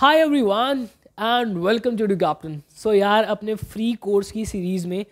hi everyone and welcome to do captain so यार अपने free course की series में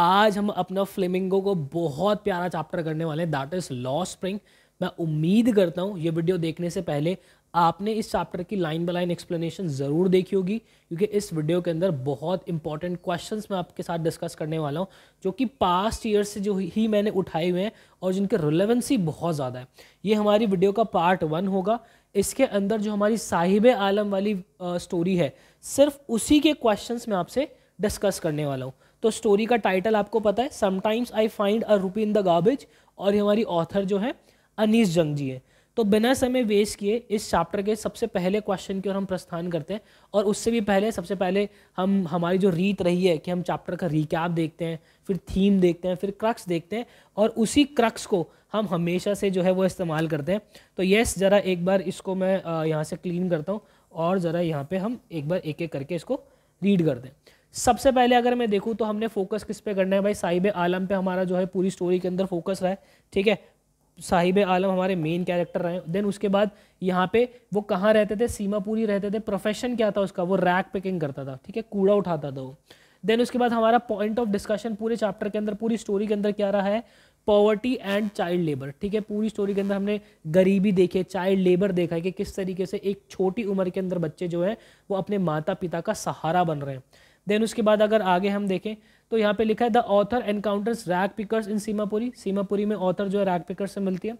आज हम अपना फ्लेमिंगो को बहुत प्यारा चैप्टर करने वाले हैं दैट इज़ लॉ स्प्रिंग मैं उम्मीद करता हूँ ये वीडियो देखने से पहले आपने इस चैप्टर की लाइन बाय लाइन एक्सप्लेनेशन ज़रूर देखी होगी क्योंकि इस वीडियो के अंदर बहुत इंपॉर्टेंट क्वेश्चन मैं आपके साथ डिस्कस करने वाला हूँ जो कि पास्ट ईयर से जो ही मैंने उठाए हुए हैं और जिनके रिलेवेंसी बहुत ज़्यादा है ये हमारी वीडियो का पार्ट वन होगा इसके अंदर जो हमारी साहिब आलम वाली स्टोरी है सिर्फ उसी के क्वेश्चंस में आपसे डिस्कस करने वाला हूँ तो स्टोरी का टाइटल आपको पता है समटाइम्स आई फाइंड अ रूपी इन द गाबेज और ये हमारी ऑथर जो है अनीस जंग जी है तो बिना समय वेस्ट किए इस चैप्टर के सबसे पहले क्वेश्चन की ओर हम प्रस्थान करते हैं और उससे भी पहले सबसे पहले हम हमारी जो रीत रही है कि हम चैप्टर का रिकैप देखते हैं फिर थीम देखते हैं फिर क्रक्स देखते हैं और उसी क्रक्स को हम हमेशा से जो है वो इस्तेमाल करते हैं तो येस ज़रा एक बार इसको मैं यहाँ से क्लीन करता हूँ और ज़रा यहाँ पर हम एक बार एक एक करके इसको रीड कर दें सबसे पहले अगर मैं देखूँ तो हमने फोकस किस पे करना है भाई साहिब आलम पे हमारा जो है पूरी स्टोरी के अंदर फोकस रहा है ठीक है साहिब आलम हमारे मेन कैरेक्टर रहे देन उसके बाद यहाँ पे वो कहाँ रहते थे सीमापुरी रहते थे प्रोफेशन क्या था उसका वो रैक पिकिंग करता था ठीक है कूड़ा उठाता था वो देन उसके बाद हमारा पॉइंट ऑफ डिस्कशन पूरे चैप्टर के अंदर पूरी स्टोरी के अंदर क्या रहा है पॉवर्टी एंड चाइल्ड लेबर ठीक है पूरी स्टोरी के अंदर हमने गरीबी देखी है चाइल्ड लेबर देखा है कि किस तरीके से एक छोटी उम्र के अंदर बच्चे जो हैं वो अपने माता पिता का सहारा बन रहे हैं देन उसके बाद अगर आगे हम देखें तो यहाँ पे लिखा है the author encounters rag pickers in Seemapuri Seemapuri में ऑथर जो है रैक पिकर्स से मिलती है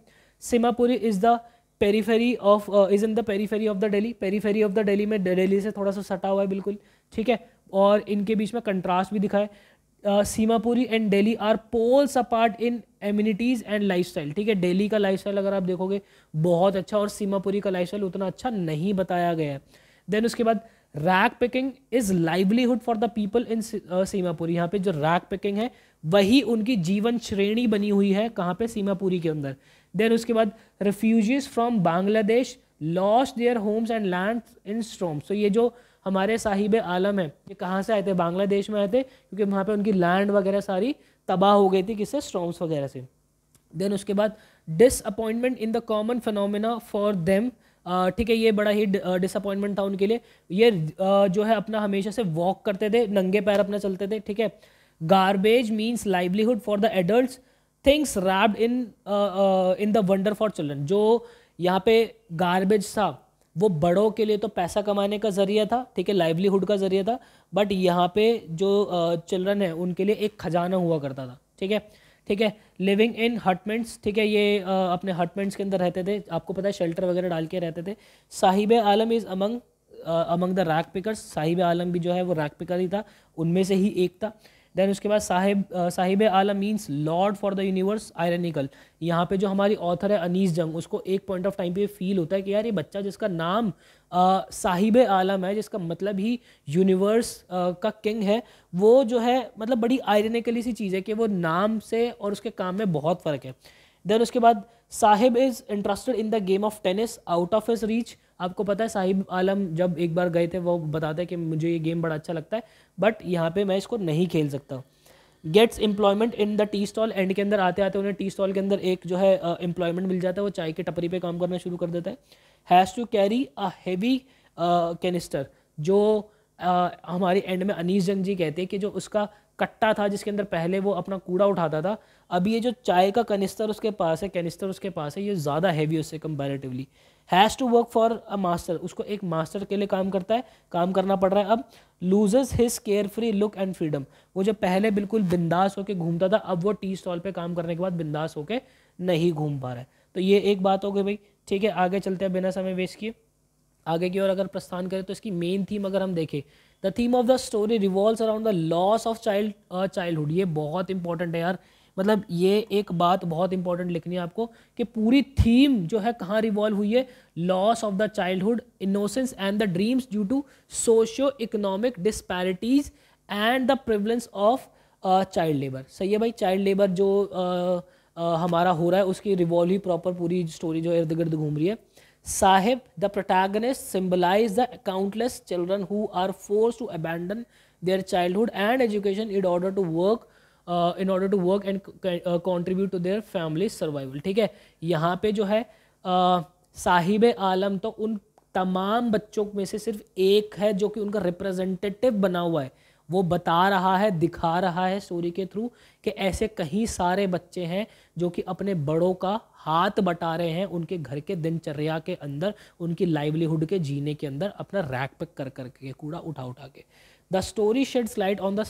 Seemapuri is the periphery of is in the periphery of the Delhi periphery of the Delhi में डेली से थोड़ा सा सटा हुआ है बिल्कुल ठीक है और इनके बीच में कंट्रास्ट भी दिखा है Seemapuri and Delhi are poles apart in amenities and lifestyle ठीक है दिल्ली का लाइफस्टाइल अगर आप देखोगे बहुत अच्छा और सीमापुरी का लाइफस्टाइल उतना अच्छा नहीं बताया गया है देन उसके बाद rag picking is livelihood for the people in Seemapuri यहाँ पे जो रैक पिकिंग है वही उनकी जीवन श्रेणी बनी हुई है कहाँ पे सीमापुरी के अंदर देन उसके बाद refugees from Bangladesh lost their homes and land in storm so ये जो हमारे साहिब आलम है ये कहाँ से आए थे बांग्लादेश में आए थे क्योंकि वहाँ पे उनकी लैंड वगैरह सारी तबाह हो गई थी किससे स्ट्रोम्स वगैरह से देन उसके बाद disappointment in the common phenomena for them ठीक है ये बड़ा ही डिसअपॉइंटमेंट था उनके लिए ये uh, जो है अपना हमेशा से वॉक करते थे नंगे पैर अपना चलते थे ठीक है garbage means livelihood for the adult things wrapped in in the wonder for children जो यहाँ पे गार्बेज था वो बड़ों के लिए तो पैसा कमाने का ज़रिया था ठीक है लाइवलीहुड का ज़रिया था बट यहाँ पे जो चिल्ड्रन है उनके लिए एक खजाना हुआ करता था ठीक है ठीक है लिविंग इन हटमेंट्स ठीक है ये आ, अपने हटमेंट्स के अंदर रहते थे आपको पता है शेल्टर वगैरह डाल के रहते थे Saheb Alam is among among the rag pickers Saheb Alam भी जो है वो रैक पिकर ही था उनमें से ही एक था देन उसके बाद Saheb Saheb Alam means lord for the universe ironical यहाँ पे जो हमारी ऑथर है अनीस जंग उसको एक पॉइंट ऑफ टाइम पे फील होता है कि यार ये बच्चा जिसका नाम साहिब आलम है जिसका मतलब ही यूनिवर्स का किंग है वो जो है मतलब बड़ी आयरनिकली सी चीज़ है कि वो नाम से और उसके काम में बहुत फ़र्क है देन उसके बाद Saheb is interested in the game of tennis out of his reach आपको पता है साहिब आलम जब एक बार गए थे वो बताते हैं कि मुझे ये गेम बड़ा अच्छा लगता है बट यहाँ पे मैं इसको नहीं खेल सकता gets employment in the tea stall and के अंदर आते आते उन्हें टी स्टॉल के अंदर एक जो है एम्प्लॉयमेंट मिल जाता है वो चाय की टपरी पे काम करना शुरू कर देता है has to carry a heavy canister जो uh, हमारी एंड में अनीस जंग जी कहते हैं कि जो उसका कट्टा था जिसके अंदर पहले वो अपना कूड़ा उठाता था अब ये जो चाय का कनिस्तर उसके पास है कैनिस्टर उसके पास है ये ज़्यादा हैवी उससे comparatively has to work for a master उसको एक मास्टर के लिए काम करता है काम करना पड़ रहा है अब loses his carefree look and freedom वो जो पहले बिल्कुल बिंदास होकर घूमता था अब वो टी स्टॉल पर काम करने के बाद बिंदास होकर नहीं घूम पा रहा है तो ये एक बात हो गई भाई ठीक है आगे चलते हैं बिना समय वेस्ट किए आगे की ओर अगर प्रस्थान करें तो इसकी मेन थीम अगर हम देखें the theme of the story revolve around the loss of child childhood ये बहुत इंपॉर्टेंट है यार मतलब ये एक बात बहुत इंपॉर्टेंट लिखनी है आपको कि पूरी थीम जो है कहाँ रिवॉल्व हुई है loss of the childhood innocence and the dreams due to socio economic disparities and the prevalence of child labour सही है भाई चाइल्ड लेबर जो uh, uh, हमारा हो रहा है उसकी रिवॉल्व ही प्रॉपर पूरी स्टोरी जो इर्द गिर्द घूम रही है Saheb the protagonist symbolise the countless children who are force to abandon their childhood and education in order to work in order to work and contribute to their family survival ठीक है यहाँ पे जो है uh, साहिब आलम तो उन तमाम बच्चों में से सिर्फ एक है जो कि उनका रिप्रेजेंटेटिव बना हुआ है वो बता रहा है दिखा रहा है स्टोरी के थ्रू कि ऐसे कई सारे बच्चे हैं जो कि अपने बड़ों का हाथ बटा रहे हैं उनके घर के दिनचर्या के अंदर उनकी लाइवलीहुड के जीने के अंदर अपना रैक पैक कर करके कूड़ा उठा उठा के the story shed slide on the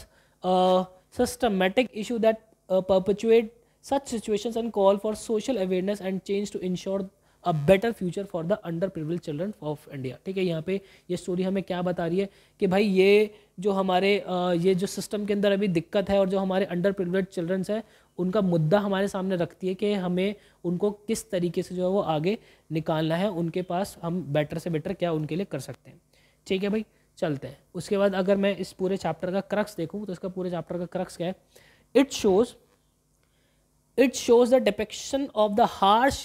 systematic issue that uh, perpetuate such situations and call for social awareness and change to ensure a better future for the under children children of India ठीक है यहाँ पे ये story हमें क्या बता रही है कि भाई ये जो हमारे uh, ये जो सिस्टम के अंदर अभी दिक्कत है और जो हमारे अंडर प्रिविलेज चिल्ड्रंस है उनका मुद्दा हमारे सामने रखती है कि हमें उनको किस तरीके से जो है वो आगे निकालना है उनके पास हम बेटर से बेटर क्या उनके लिए कर सकते हैं ठीक है भाई चलते हैं उसके बाद अगर मैं इस पूरे चैप्टर का क्रक्स देखूँ तो इसका पूरे चैप्टर का क्रक्स क्या है it shows it shows the depiction of the harsh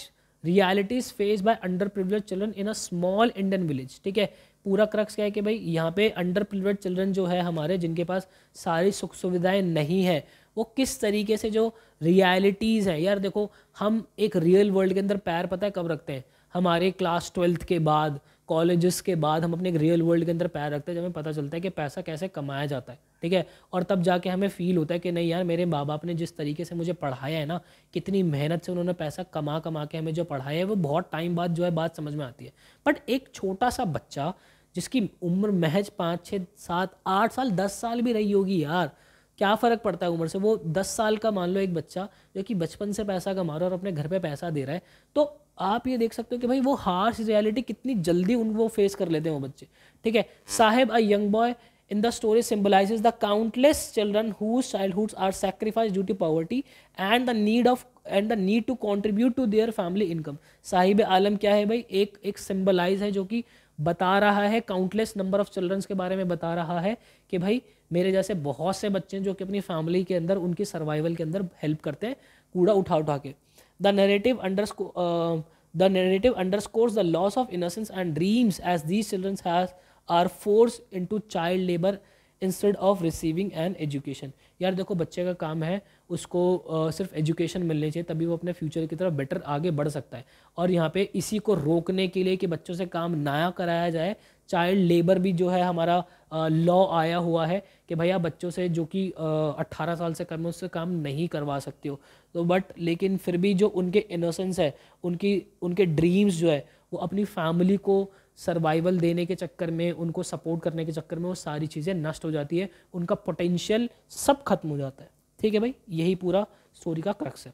realities face by under privilege children in a small Indian village ठीक है पूरा क्रक्स क्या है कि भाई यहाँ पे अंडर प्रिवलेज चिल्ड्रन जो है हमारे जिनके पास सारी सुख सुविधाएं नहीं है वो किस तरीके से जो रियलिटीज़ हैं यार देखो हम एक रियल वर्ल्ड के अंदर पैर पता है कब रखते हैं हमारे क्लास ट्वेल्थ के बाद कॉलेजेस के बाद हम अपने रियल वर्ल्ड के अंदर पैर रखते हैं जब हमें पता चलता है कि पैसा कैसे कमाया जाता है ठीक है और तब जाके हमें फील होता है कि नहीं यार मेरे माँ बाप ने जिस तरीके से मुझे पढ़ाया है ना कितनी मेहनत से उन्होंने पैसा कमा कमा के हमें जो पढ़ाया है वो बहुत टाइम बाद जो है बात समझ में आती है बट एक छोटा सा बच्चा जिसकी उम्र महज पाँच छः सात आठ साल दस साल भी रही होगी यार क्या फ़र्क पड़ता है उम्र से वो दस साल का मान लो एक बच्चा जो कि बचपन से पैसा कमा रहा है और अपने घर पे पैसा दे रहा है तो आप ये देख सकते हो कि भाई वो हार्श रियलिटी कितनी जल्दी उन वो फेस कर लेते हैं वो बच्चे ठीक है Saheb a young boy in the story symbolizes the countless children whose childhoods are sacrifice due to poverty and the need of and the need to contribute to their family income Sahib Alam क्या है भाई एक एक सिम्बलाइज है जो कि बता रहा है काउंटलेस नंबर ऑफ चिल्ड्रंस के बारे में बता रहा है कि भाई मेरे जैसे बहुत से बच्चे हैं जो कि अपनी फैमिली के अंदर उनकी सर्वाइवल के अंदर हेल्प करते हैं कूड़ा उठा उठा के the narrative under the narrative underscores the loss of innocence and dreams as these children are force into child labour instead of receiving an education यार देखो बच्चे का काम है उसको सिर्फ एजुकेशन मिलनी चाहिए तभी वो अपने फ्यूचर की तरफ बेटर आगे बढ़ सकता है और यहाँ पे इसी को रोकने के लिए कि बच्चों से काम नया कराया जाए चाइल्ड लेबर भी जो है हमारा लॉ आया हुआ है कि भैया बच्चों से जो कि अट्ठारह साल से कम उससे काम नहीं करवा सकते हो तो बट लेकिन फिर भी जो उनके इनोसेंस है उनकी उनके ड्रीम्स जो है वो अपनी फैमिली को सर्वाइवल देने के चक्कर में उनको सपोर्ट करने के चक्कर में वो सारी चीज़ें नष्ट हो जाती है उनका पोटेंशियल सब खत्म हो जाता है ठीक है भाई यही पूरा स्टोरी का क्रक्स है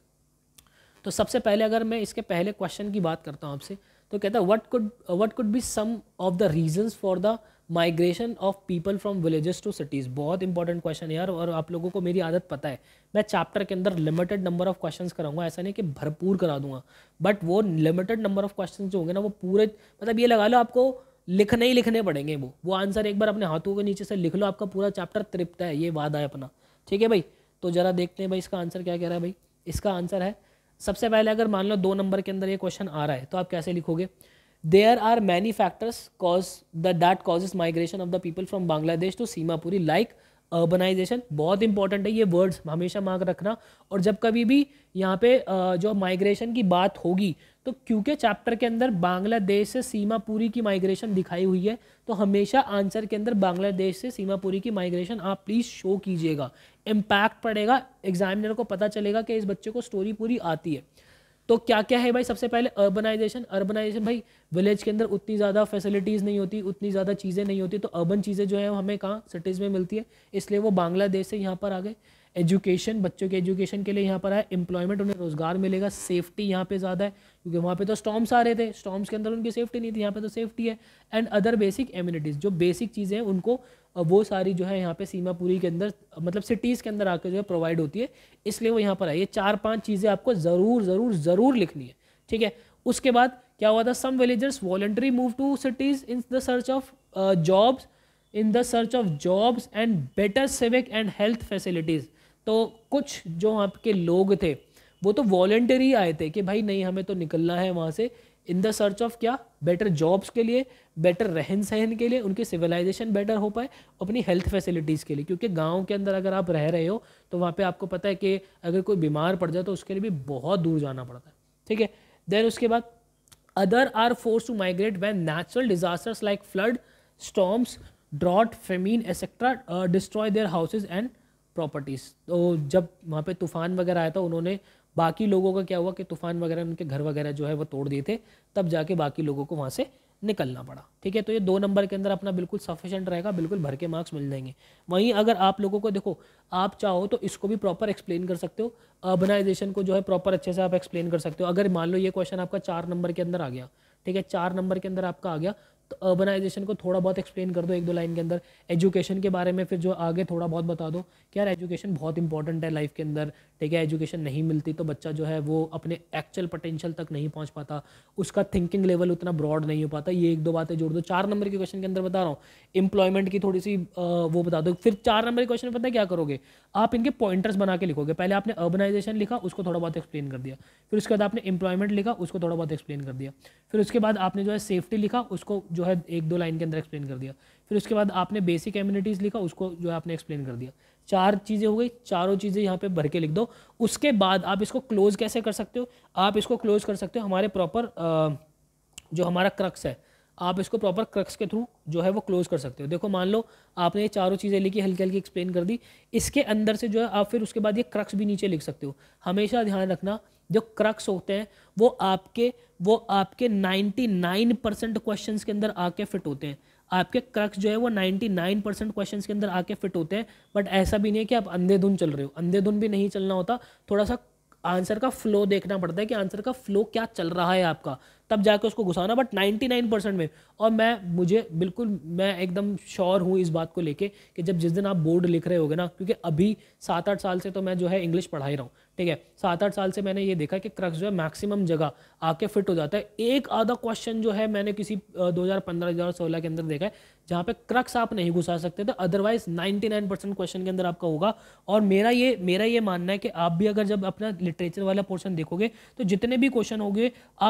तो सबसे पहले अगर मैं इसके पहले क्वेश्चन की बात करता हूँ आपसे तो कहता है what could what could be some of the reasons for the migration of people from villages to cities बहुत इंपॉर्टेंट क्वेश्चन यार और आप लोगों को मेरी आदत पता है मैं चैप्टर के अंदर लिमिटेड नंबर ऑफ क्वेश्चन कराऊंगा ऐसा नहीं कि भरपूर करा दूंगा बट वो लिमिटेड नंबर ऑफ क्वेश्चन जो होंगे ना वो पूरे मतलब ये लगा लो आपको लिखने ही लिखने पड़ेंगे वो वो आंसर एक बार अपने हाथों के नीचे से लिख लो आपका पूरा चैप्टर तृप्त है ये वादा है अपना ठीक है भाई तो ज़रा देखते हैं भाई इसका आंसर क्या कह रहा है भाई इसका आंसर है सबसे पहले अगर मान लो दो नंबर के अंदर ये क्वेश्चन आ रहा है तो आप कैसे लिखोगे there are many factors cause the that is migration of the people from Bangladesh to Seemapuri like urbanisation बहुत इंपॉर्टेंट है ये वर्ड्स हमेशा मांग रखना और जब कभी भी यहाँ पे जो माइग्रेशन की बात होगी तो क्योंकि चैप्टर के अंदर बांग्लादेश से सीमापुरी की माइग्रेशन दिखाई हुई है तो हमेशा आंसर के अंदर बांग्लादेश से सीमापुरी की माइग्रेशन आप प्लीज़ शो कीजिएगा इम्पैक्ट पड़ेगा एग्जामिनर को पता चलेगा कि इस बच्चे को स्टोरी पूरी आती है तो क्या क्या है भाई सबसे पहले अर्बनाइजेशन अर्बनाइजेशन भाई विलेज के अंदर उतनी ज़्यादा फैसिलिटीज़ नहीं होती उतनी ज़्यादा चीज़ें नहीं होती तो अर्बन चीज़ें जो है हमें कहाँ सिटीज़ में मिलती है इसलिए वो बांग्लादेश से यहाँ पर आ गए एजुकेशन बच्चों के एजुकेशन के लिए यहाँ पर आए एम्प्लॉयमेंट उन्हें रोज़गार मिलेगा सेफ्टी यहाँ पे ज़्यादा है क्योंकि वहाँ पे तो स्टॉम्स आ रहे थे स्टॉम्स के अंदर उनकी सेफ्टी नहीं थी यहाँ पे तो सेफ्टी है एंड अदर बेसिक एम्यूनिटीज़ जो बेसिक चीज़ें हैं उनको और वो सारी जो है यहाँ पे सीमापुरी के अंदर मतलब सिटीज़ के अंदर आकर जो है प्रोवाइड होती है इसलिए वो यहाँ पर आई है चार पांच चीज़ें आपको ज़रूर ज़रूर ज़रूर लिखनी है ठीक है उसके बाद क्या हुआ था some villagers voluntary move to cities in the search of jobs in the search of jobs and better civic and health facilities तो कुछ जो आपके लोग थे वो तो वॉलेंटरी आए थे कि भाई नहीं हमें तो निकलना है वहाँ से इन द सर्च ऑफ क्या बेटर जॉब्स के लिए बेटर रहन सहन के लिए उनकी सिविलाइजेशन बेटर हो पाए अपनी हेल्थ फैसिलिटीज़ के लिए क्योंकि गांव के अंदर अगर आप रह रहे हो तो वहाँ पे आपको पता है कि अगर कोई बीमार पड़ जाए तो उसके लिए भी बहुत दूर जाना पड़ता है ठीक है देन उसके बाद other are force to migrate when natural disasters like flood storms drought famine etcetera destroy their houses and properties तो जब वहाँ पे तूफान वगैरह आया था उन्होंने बाकी लोगों का क्या हुआ कि तूफान वगैरह उनके घर वगैरह जो है वो तोड़ दिए थे तब जाके बाकी लोगों को वहाँ से निकलना पड़ा ठीक है तो ये दो नंबर के अंदर अपना बिल्कुल सफिशेंट रहेगा बिल्कुल भर के मार्क्स मिल जाएंगे वहीं अगर आप लोगों को देखो आप चाहो तो इसको भी प्रॉपर एक्सप्लेन कर सकते हो अर्बनाइजेशन को जो है प्रॉपर अच्छे से आप एक्सप्लेन कर सकते हो अगर मान लो ये क्वेश्चन आपका चार नंबर के अंदर आ गया ठीक है चार नंबर के अंदर आपका आ गया तो अर्बनाइजेशन को थोड़ा बहुत एक्सप्लेन कर दो एक दो लाइन के अंदर एजुकेशन के बारे में फिर जो आगे थोड़ा बहुत बता दो कि यार एजुकेशन बहुत इंपॉर्टेंट है लाइफ के अंदर ठीक है एजुकेशन नहीं मिलती तो बच्चा जो है वो अपने एक्चुअल पोटेंशियल तक नहीं पहुंच पाता उसका थिंकिंग लेवल उतना ब्रॉड नहीं हो पाता ये एक दो बातें जोड़ दो चार नंबर के क्वेश्चन के अंदर बता रहा हूँ इंप्लॉयमेंट की थोड़ी सी वो बता दो फिर चार नंबर के क्वेश्चन पता है क्या करोगे आप इनके पॉइंटर्स बना के लिखोगे पहले आपने अर्बनाइजेशन लिखा उसको थोड़ा बहुत एक्सप्लेन कर दिया फिर उसके बाद आपने एम्प्लॉयमेंट लिखा उसको थोड़ा बहुत एक्सप्लेन कर दिया फिर उसके बाद आपने जो है सेफ्टी लिखा उसको जो है एक दो लाइन के अंदर एक्सप्लेन कर दिया फिर उसके बाद आपने बेसिक एम्यूनिटीज़ लिखा उसको जो है आपने एक्सप्लेन कर दिया चार चीज़ें हो गई चारों चीज़ें यहाँ पे भर के लिख दो उसके बाद आप इसको क्लोज कैसे कर सकते हो आप इसको क्लोज कर सकते हो हमारे प्रॉपर जो हमारा क्रक्स है आप इसको प्रॉपर क्रक्स के थ्रू जो है वो क्लोज कर सकते हो देखो मान लो आपने ये चारों चीज़ें लिखी हल्की हल्की एक्सप्लेन कर दी इसके अंदर से जो है आप फिर उसके बाद ये क्रक्स भी नीचे लिख सकते हो हमेशा ध्यान रखना जो क्रक्स होते हैं वो आपके वो आपके 99 परसेंट क्वेश्चन के अंदर आके फिट होते हैं आपके क्रक्स जो है वो 99 परसेंट क्वेश्चन के अंदर आके फिट होते हैं बट ऐसा भी नहीं है कि आप अंधेधुन चल रहे हो अंधेधुन भी नहीं चलना होता थोड़ा सा आंसर का फ्लो देखना पड़ता है कि आंसर का फ्लो क्या चल रहा है आपका तब जाके उसको घुसाना बट 99 परसेंट में और मैं मुझे बिल्कुल मैं एकदम श्योर हूँ इस बात को लेके कि जब जिस दिन आप बोर्ड लिख रहे होगे ना क्योंकि अभी सात आठ साल से तो मैं जो है इंग्लिश पढ़ा ही रहा हूँ ठीक है सात आठ साल से मैंने ये देखा कि क्रक्स जो है मैक्सिमम जगह आके फिट हो जाता है एक आधा क्वेश्चन जो है मैंने किसी 2015 2016 के अंदर देखा है जहाँ पे क्रक्स आप नहीं घुसा सकते थे अदरवाइज 99 परसेंट क्वेश्चन के अंदर आपका होगा और मेरा ये मेरा ये मानना है कि आप भी अगर जब अपना लिटरेचर वाला पोर्शन देखोगे तो जितने भी क्वेश्चन हो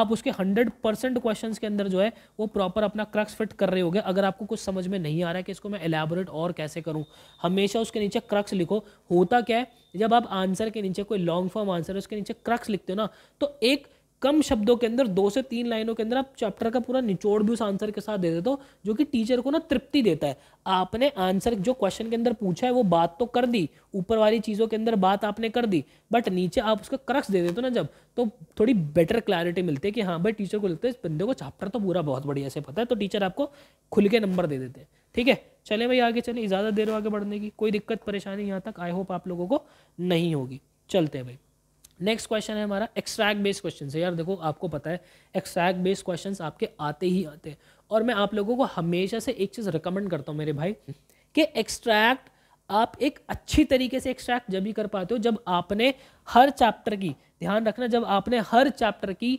आप उसके हंड्रेड परसेंट क्वेश्चन के अंदर जो है वो प्रॉपर अपना क्रक्स फिट कर रहे हो अगर आपको कुछ समझ में नहीं आ रहा है कि इसको मैं एलेबोरेट और कैसे करूँ हमेशा उसके नीचे क्रक्स लिखो होता क्या है जब आप आंसर के नीचे कोई लॉन्ग लॉन्ग फॉर्म आंसर है उसके नीचे क्रक्स लिखते हो ना तो एक कम शब्दों के अंदर दो से तीन लाइनों के अंदर आप चैप्टर का पूरा निचोड़ भी उस आंसर के साथ दे देते हो जो कि टीचर को ना तृप्ति देता है आपने आंसर जो क्वेश्चन के अंदर पूछा है वो बात तो कर दी ऊपर वाली चीज़ों के अंदर बात आपने कर दी बट नीचे आप उसका क्रक्स दे देते हो ना जब तो थोड़ी बेटर क्लैरिटी मिलती है कि हाँ भाई टीचर को लगता है इस बंदे को चैप्टर तो पूरा बहुत बढ़िया से पता है तो टीचर आपको खुल के नंबर दे देते हैं ठीक है चले भाई आगे चले ज़्यादा देर आगे बढ़ने की कोई दिक्कत परेशानी यहाँ तक आई होप आप लोगों को नहीं होगी चलते हैं भाई नेक्स्ट क्वेश्चन है हमारा एक्सट्रैक्ट बेस्ड क्वेश्चन है यार देखो आपको पता है एक्सट्रैक्ट बेस्ड क्वेश्चन आपके आते ही आते हैं और मैं आप लोगों को हमेशा से एक चीज़ रिकमेंड करता हूँ मेरे भाई कि एक्सट्रैक्ट आप एक अच्छी तरीके से एक्सट्रैक्ट जब भी कर पाते हो जब आपने हर चैप्टर की ध्यान रखना जब आपने हर चैप्टर की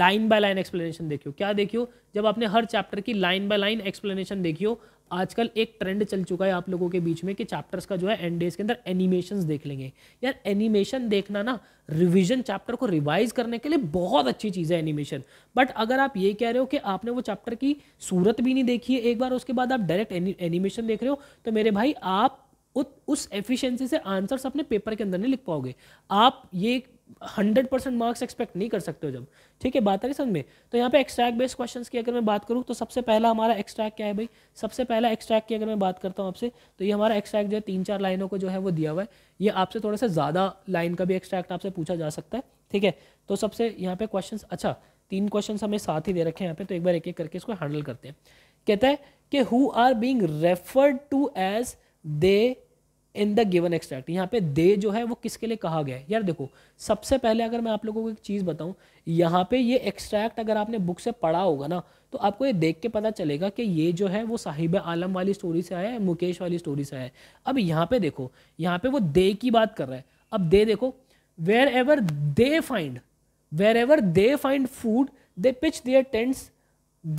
लाइन बाय लाइन एक्सप्लेनेशन देखी हो क्या देखियो जब आपने हर चैप्टर की लाइन बाय लाइन एक्सप्लेनेशन देखी हो आजकल एक ट्रेंड चल चुका है आप लोगों के बीच में कि चैप्टर्स का जो है एंड डेज के अंदर एनिमेशन देख लेंगे यार एनिमेशन देखना ना रिविजन चैप्टर को रिवाइज करने के लिए बहुत अच्छी चीज़ है एनिमेशन बट अगर आप ये कह रहे हो कि आपने वो चैप्टर की सूरत भी नहीं देखी है एक बार उसके बाद आप डायरेक्ट एनिमेशन देख रहे हो तो मेरे भाई आप उस एफिशिएंसी से आंसर्स अपने पेपर के अंदर नहीं लिख पाओगे आप ये हंड्रेड परसेंट मार्क्स एक्सपेक्ट नहीं कर सकते हो जब ठीक है बात आ रही समझ में तो यहाँ पे एक्सट्रैक्ट बेस्ड क्वेश्चंस की अगर मैं बात करूँ तो सबसे पहला हमारा एक्सट्रैक्ट क्या है भाई सबसे पहला एक्सट्रैक्ट की अगर मैं बात करता हूँ आपसे तो ये हमारा एक्सट्रैक्ट जो है तीन चार लाइनों को जो है वो दिया हुआ है ये आपसे थोड़ा सा ज़्यादा लाइन का भी एक्सट्रैक्ट आपसे पूछा जा सकता है ठीक है तो सबसे यहाँ पे क्वेश्चन अच्छा तीन क्वेश्चन हमें साथ ही दे रखे हैं यहाँ पे तो एक बार एक एक करके इसको हैंडल करते हैं कहता है कि who are being referred to as they in the given extract यहाँ पे दे जो है वो किसके लिए कहा गया है यार देखो सबसे पहले अगर मैं आप लोगों को एक चीज़ बताऊँ यहाँ पे ये एक्सट्रैक्ट अगर आपने बुक से पढ़ा होगा ना तो आपको ये देख के पता चलेगा कि ये जो है वो साहिब आलम वाली स्टोरी से आया है मुकेश वाली स्टोरी से आया है अब यहाँ पे देखो यहाँ पे वो दे की बात कर रहा है अब दे देखो wherever they find wherever they find food they pitch their tents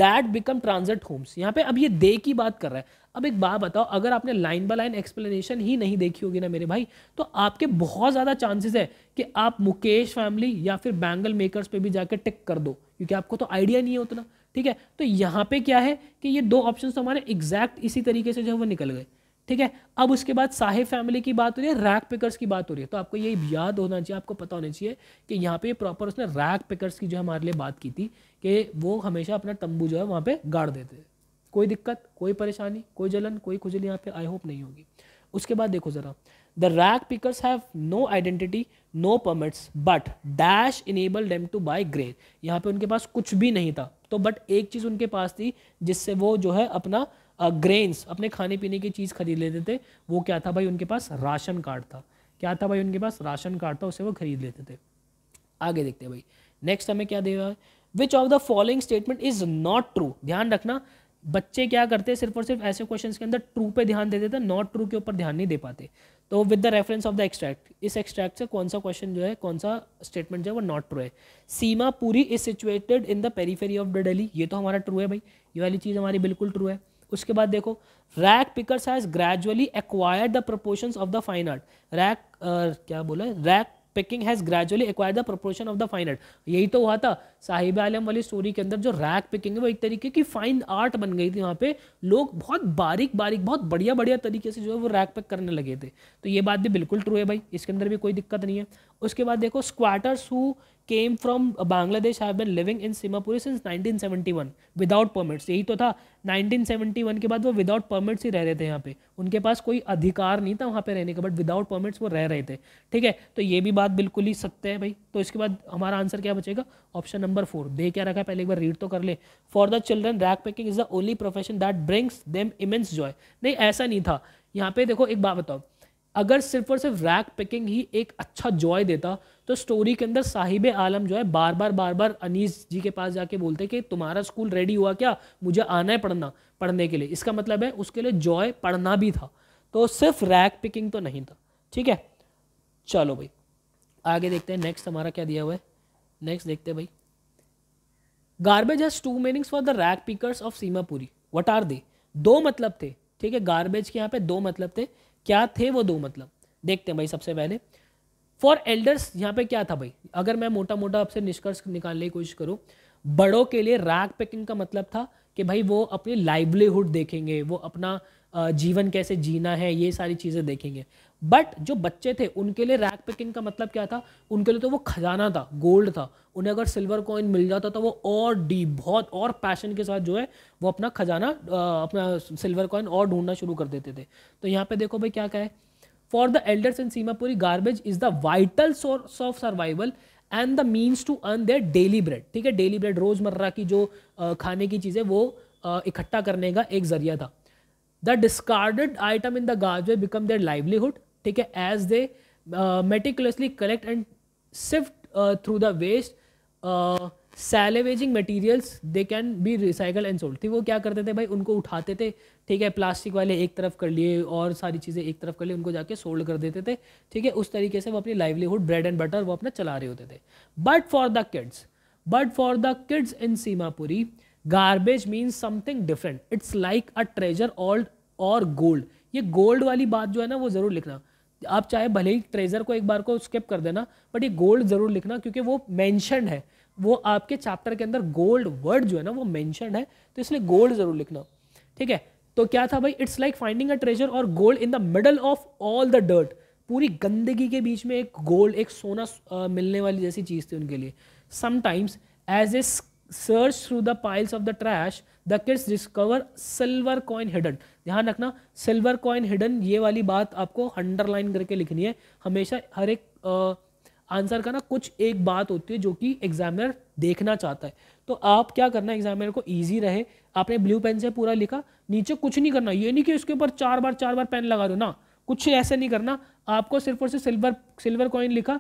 that become transit homes यहाँ पे अब ये दे की बात कर रहा है अब एक बात बताओ अगर आपने लाइन बाय लाइन एक्सप्लेनेशन ही नहीं देखी होगी ना मेरे भाई तो आपके बहुत ज़्यादा चांसेस है कि आप मुकेश फैमिली या फिर बैंगल मेकर्स पे भी जाकर टिक कर दो क्योंकि आपको तो आइडिया नहीं है उतना ठीक है तो यहाँ पे क्या है कि ये दो ऑप्शन तो हमारे एग्जैक्ट इसी तरीके से जो है वो निकल गए ठीक है अब उसके बाद साहिब फैमिली की बात हो रही है रैक पिकर्स की बात हो रही है तो आपको ये याद होना चाहिए आपको पता होना चाहिए कि यहाँ पे प्रॉपर उसने रैक पिकर्स की जो हमारे लिए बात की थी कि वो हमेशा अपना तंबू जो है वहाँ पे गाड़ देते थे कोई दिक्कत कोई परेशानी कोई जलन कोई खुजल यहाँ पे आई होप नहीं होगी उसके बाद देखो जरा the rag pickers have no identity no permits but dash enable them to buy grade यहाँ पे उनके पास कुछ भी नहीं था तो बट एक चीज़ उनके पास थी जिससे वो जो है अपना ग्रेन्स uh, अपने खाने पीने की चीज़ खरीद लेते थे वो क्या था भाई उनके पास राशन कार्ड था क्या था भाई उनके पास राशन कार्ड था उसे वो खरीद लेते थे आगे देखते हैं भाई नेक्स्ट हमें क्या दे रहा है which of the following statement is not true ध्यान रखना बच्चे क्या करते हैं सिर्फ और सिर्फ ऐसे क्वेश्चन के अंदर ट्रू पे ध्यान दे देते हैं नॉट ट्रू के ऊपर ध्यान नहीं दे पाते तो with the reference of the extract इस एक्सट्रैक्ट से कौन सा क्वेश्चन जो है कौन सा स्टेटमेंट जो है वो नॉट ट्रू है Seemapuri is situated in the periphery of the Delhi ये तो हमारा ट्रू है भाई ये वाली चीज़ हमारी बिल्कुल ट्रू है उसके बाद देखो rag pickers has gradually acquired the proportions of the fine art rag क्या बोला rag picking has gradually acquire the proportion of the fine art यही तो हुआ था साहिब आलम वाली स्टोरी के अंदर जो रैक पिकिंग है वो एक तरीके की फाइन आर्ट बन गई थी वहाँ पे लोग बहुत बारीक बारीक बहुत बढ़िया बढ़िया तरीके से जो है वो रैक पिक करने लगे थे तो ये बात भी बिल्कुल ट्रू है भाई इसके अंदर भी कोई दिक्कत नहीं है उसके बाद देखो squatters who came from Bangladesh have been living in Seemapuri since 1971 without permits यही तो था 1971 के बाद वो विदाउट परमिट्स ही रह रहे थे यहाँ पे उनके पास कोई अधिकार नहीं था वहाँ पे रहने का बट विदाउट परमिट्स वो रह रहे थे ठीक है तो ये भी बात बिल्कुल ही सत्य है भाई तो इसके बाद हमारा आंसर क्या बचेगा ऑप्शन नंबर फोर दे क्या रखा है पहले एक बार रीड तो कर ले for the children rag picking is the only profession that brings them immense joy नहीं ऐसा नहीं था यहाँ पे देखो एक बात बताओ अगर सिर्फ और सिर्फ रैक पिकिंग ही एक अच्छा जॉय देता तो स्टोरी के अंदर साहिब आलम जो है बार बार बार बार अनीस जी के पास जाके बोलते कि तुम्हारा स्कूल रेडी हुआ क्या मुझे आना है पढ़ना पढ़ने के लिए इसका मतलब है उसके लिए जॉय पढ़ना भी था तो सिर्फ रैक पिकिंग तो नहीं था ठीक है चलो भाई आगे देखते हैं नेक्स्ट हमारा क्या दिया हुआ है नेक्स्ट देखते हैं भाई garbage has two meanings for the rag pickers of Seemapuri what are they दो मतलब थे ठीक है गार्बेज के यहाँ पे दो मतलब थे क्या थे वो दो मतलब देखते हैं भाई सबसे पहले फॉर एल्डर्स यहाँ पे क्या था भाई अगर मैं मोटा मोटा आपसे निष्कर्ष निकालने की कोशिश करूँ बड़ों के लिए राग पैकिंग का मतलब था कि भाई वो अपनी लाइवलीहुड देखेंगे वो अपना जीवन कैसे जीना है ये सारी चीज़ें देखेंगे बट जो बच्चे थे उनके लिए रैक पिकिंग का मतलब क्या था उनके लिए तो वो खजाना था गोल्ड था उन्हें अगर सिल्वर कॉइन मिल जाता तो वो और डीप बहुत और पैशन के साथ जो है वो अपना खजाना अपना सिल्वर कॉइन और ढूंढना शुरू कर देते थे तो यहाँ पे देखो भाई क्या क्या है for the elders in Seemapuri garbage is the vital source of survival and the means to earn their daily bread ठीक है डेली ब्रेड रोजमर्रा की जो खाने की चीज़ें वो इकट्ठा करने का एक जरिया था the discarded item in the garbage become their livelihood ठीक है as they meticulously collect and sift through the waste salvaging materials they can be recycle and sold थी वो क्या करते थे भाई उनको उठाते थे ठीक है प्लास्टिक वाले एक तरफ कर लिए और सारी चीज़ें एक तरफ कर लिए उनको जाके सोल्ड कर देते थे ठीक है उस तरीके से वो अपनी लाइवलीहुड ब्रेड एंड बटर वो अपना चला रहे होते थे but for the kids but for the kids in Seemapuri garbage means something different it's like a treasure old और गोल्ड ये गोल्ड वाली बात जो है ना वो ज़रूर लिखना आप चाहे भले ही ट्रेजर को एक बार को स्किप कर देना बट ये गोल्ड ज़रूर लिखना क्योंकि वो मैंशनड है वो आपके चैप्टर के अंदर गोल्ड वर्ड जो है ना वो मैंशनड है तो इसलिए गोल्ड ज़रूर लिखना ठीक है तो क्या था भाई it's like finding a treasure और gold in the middle of all the dirt पूरी गंदगी के बीच में एक गोल्ड एक सोना आ, मिलने वाली जैसी चीज़ थी उनके लिए sometimes as a search through the piles of the trash the kids discover silver coin hidden ध्यान रखना सिल्वर कॉइन हिडन ये वाली बात आपको अंडरलाइन करके लिखनी है हमेशा हर एक आंसर का ना कुछ एक बात होती है जो कि एग्जामिनर देखना चाहता है तो आप क्या करना एग्जामिनर को ईजी रहे आपने ब्लू पेन से पूरा लिखा नीचे कुछ नहीं करना ये नहीं कि उसके ऊपर चार बार चार बार पेन लगा दो ना कुछ ऐसा नहीं करना आपको सिर्फ और सिर्फ सिल्वर सिल्वर कॉइन लिखा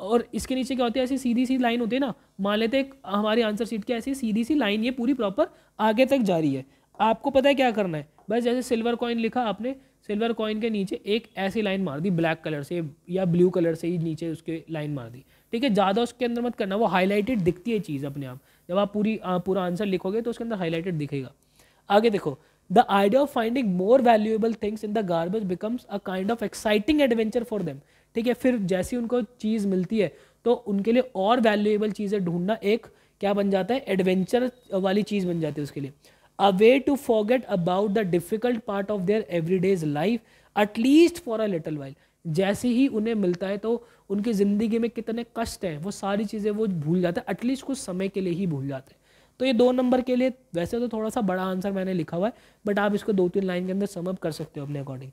और इसके नीचे क्या होती है ऐसी सीधी सी लाइन होती है ना मान लेते हैं हमारी आंसर शीट की ऐसी सीधी सी लाइन ये पूरी प्रॉपर आगे तक जा रही है आपको पता है क्या करना है बस जैसे सिल्वर कॉइन लिखा आपने सिल्वर कॉइन के नीचे एक ऐसी लाइन मार दी ब्लैक कलर से या ब्लू कलर से ही नीचे उसके लाइन मार दी ठीक है ज़्यादा उसके अंदर मत करना वो हाईलाइटेड दिखती है चीज़ अपने आप जब आप पूरी आ, पूरा आंसर लिखोगे तो उसके अंदर हाईलाइटेड दिखेगा आगे देखो the idea of finding more valuable things in the garbage becomes a kind of exciting adventure for them ठीक है फिर जैसी उनको चीज़ मिलती है तो उनके लिए और वैल्यूएबल चीज़ें ढूंढना एक क्या बन जाता है एडवेंचर वाली चीज़ बन जाती है उसके लिए a way to forget about the difficult part of their every days life at least for a little while जैसे ही उन्हें मिलता है तो उनकी ज़िंदगी में कितने कष्ट हैं वो सारी चीज़ें वो भूल जाते हैं एटलीस्ट कुछ समय के लिए ही भूल जाते हैं तो ये दो नंबर के लिए वैसे तो थोड़ा सा बड़ा आंसर मैंने लिखा हुआ है बट आप इसको दो तीन लाइन के अंदर समअप कर सकते हो अपने अकॉर्डिंग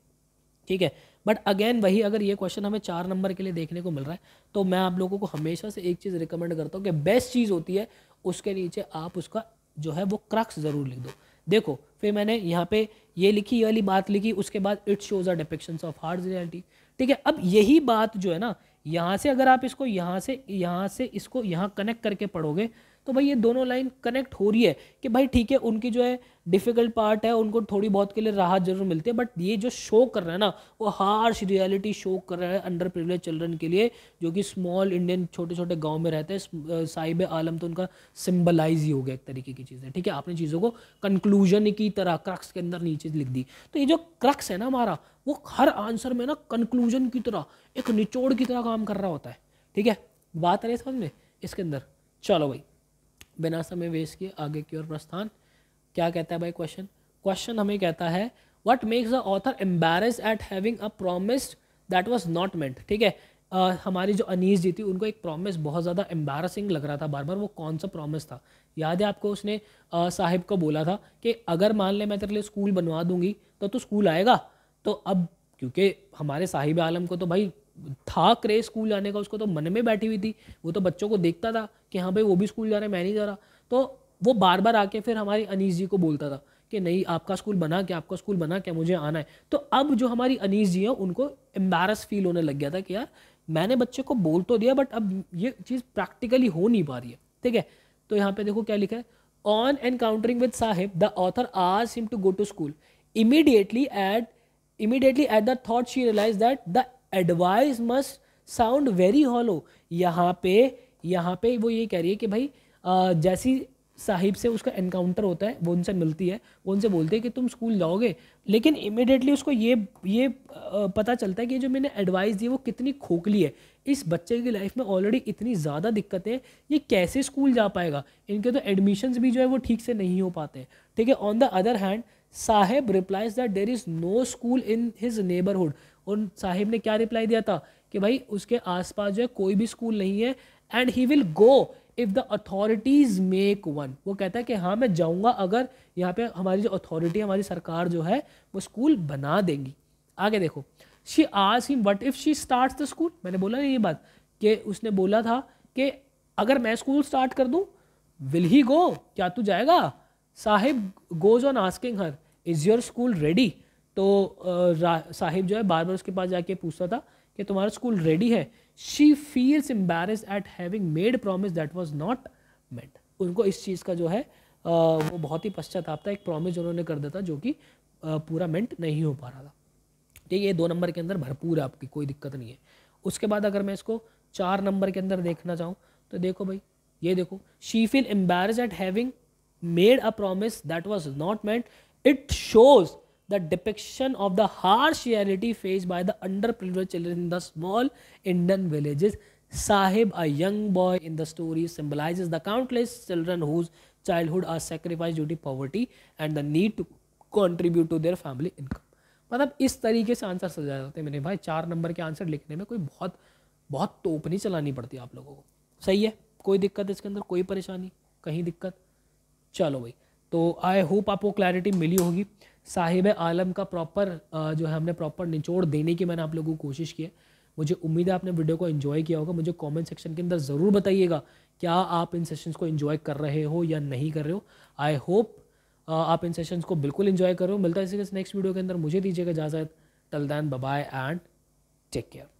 ठीक है बट अगेन वही अगर ये क्वेश्चन हमें चार नंबर के लिए देखने को मिल रहा है तो मैं आप लोगों को हमेशा से एक चीज़ रिकमेंड करता हूँ कि बेस्ट चीज़ होती है उसके नीचे आप उसका जो है वो क्रक्स ज़रूर लिख दो देखो फिर मैंने यहाँ पे ये लिखी ये वाली बात लिखी उसके बाद it shows a depiction of hard reality ठीक है अब यही बात जो है ना यहाँ से अगर आप इसको यहाँ से यहाँ से इसको यहाँ कनेक्ट करके पढ़ोगे तो भाई ये दोनों लाइन कनेक्ट हो रही है कि भाई ठीक है उनकी जो है डिफ़िकल्ट पार्ट है उनको थोड़ी बहुत के लिए राहत जरूर मिलती है बट ये जो शो कर रहा है ना वो हार्श रियलिटी शो कर रहा है अंडर प्रिवलेज चिल्ड्रन के लिए जो कि स्मॉल इंडियन छोटे छोटे गाँव में रहते हैं साहिब आलम तो उनका सिम्बलाइज ही हो गया एक तरीके की चीज़ है ठीक है आपने चीज़ों को कंक्लूजन की तरह क्रक्स के अंदर नीचे लिख दी तो ये जो क्रक्स है ना हमारा वो हर आंसर में ना कंक्लूजन की तरह एक निचोड़ की तरह काम कर रहा होता है ठीक है बात आ रही है समझ में इसके अंदर चलो भाई बिना समय वेस्ट किए आगे की ओर प्रस्थान क्या कहता है भाई क्वेश्चन क्वेश्चन हमें कहता है what makes the author embarrass at having a promised that was not meant ठीक है Uh, हमारी जो अनीस जी थी उनको एक प्रॉमिस बहुत ज़्यादा एम्बेरसिंग लग रहा था बार बार वो कौन सा प्रॉमिस था याद है आपको उसने uh, साहिब को बोला था कि अगर मान ले मैं तेरे लिए स्कूल बनवा दूंगी तो तू स्कूल आएगा तो अब क्योंकि हमारे साहिब आलम को तो भाई था क्रेज स्कूल जाने का उसको तो मन में बैठी हुई थी वो तो बच्चों को देखता था कि हाँ भाई वो भी स्कूल जा रहा है मैं नहीं जा रहा तो वो बार बार आके फिर हमारी अनीस जी को बोलता था कि नहीं आपका स्कूल बना क्या आपका स्कूल बना क्या मुझे आना है तो अब जो हमारी अनीस जी है उनको एम्बेरस फील होने लग गया था कि यार मैंने बच्चे को बोल तो दिया बट अब ये चीज़ प्रैक्टिकली हो नहीं पा रही है ठीक है तो यहाँ पे देखो क्या लिखा है on encountering with Sahib the author आस him to go to school immediately at immediately at the thought she realise that the advice must sound very hollow यहाँ पे यहाँ पे वो ये कह रही है कि भाई जैसी साहिब से उसका एनकाउंटर होता है वो उनसे मिलती है वो उनसे बोलते हैं कि तुम स्कूल जाओगे लेकिन इमिडिएटली उसको ये ये पता चलता है कि जो मैंने एडवाइस दी वो कितनी खोखली है इस बच्चे की लाइफ में ऑलरेडी इतनी ज़्यादा दिक्कतें हैं ये कैसे स्कूल जा पाएगा इनके तो एडमिशन्स भी जो है वो ठीक से नहीं हो पाते ठीक है on the other hand Saheb replies that there is no school in his neighbourhood उन साहिब ने क्या रिप्लाई दिया था कि भाई उसके आसपास जो है कोई भी स्कूल नहीं है and he will go if the authorities make one वो कहता है कि हाँ मैं जाऊँगा अगर यहाँ पे हमारी जो अथॉरिटी हमारी सरकार जो है वो स्कूल बना देंगी आगे देखो शी आज him what if she start the school मैंने बोला नहीं ये बात कि उसने बोला था कि अगर मैं स्कूल स्टार्ट कर दूँ विल ही गो क्या तू जाएगा Sahib goes on asking her is your school ready तो साहिब जो है बार बार उसके पास जाके पूछता था कि तुम्हारा स्कूल रेडी है she feels embarrass at having made promise that was not meant उनको इस चीज़ का जो है वो बहुत ही पश्चाताप था एक प्रॉमिस उन्होंने कर दिया था जो कि पूरा मेंट नहीं हो पा रहा था ठीक है ये दो नंबर के अंदर भरपूर है आपकी कोई दिक्कत नहीं है उसके बाद अगर मैं इसको चार नंबर के अंदर देखना चाहूँ तो देखो भाई ये देखो she feel embarrass at having made a promise that was not meant it shows the depiction of the harsh reality face by the under privilege children in the small Indian villages Sahib a young boy in the story symbolize the countless children whose childhood are sacrifice due to poverty and the need to contribute to their family income मतलब इस तरीके से answer सजा जाते हैं मेरे भाई चार नंबर के आंसर लिखने में कोई बहुत बहुत तोप नहीं चलानी पड़ती आप लोगों को सही है कोई दिक्कत इसके अंदर कोई परेशानी कहीं दिक्कत चलो भाई तो आई होप आपको क्लैरिटी मिली होगी साहिब आलम का प्रॉपर जो है हमने प्रॉपर निचोड़ देने की मैंने आप लोगों को कोशिश की है मुझे उम्मीद है आपने वीडियो को एंजॉय किया होगा मुझे कमेंट सेक्शन के अंदर ज़रूर बताइएगा क्या आप इन सेशंस को एंजॉय कर रहे हो या नहीं कर रहे हो आई होप आप इन सेशंस को बिल्कुल रहे करो मिलता है इसी के नेक्स्ट वीडियो के अंदर मुझे दीजिएगा इजाज़त till then bye and take care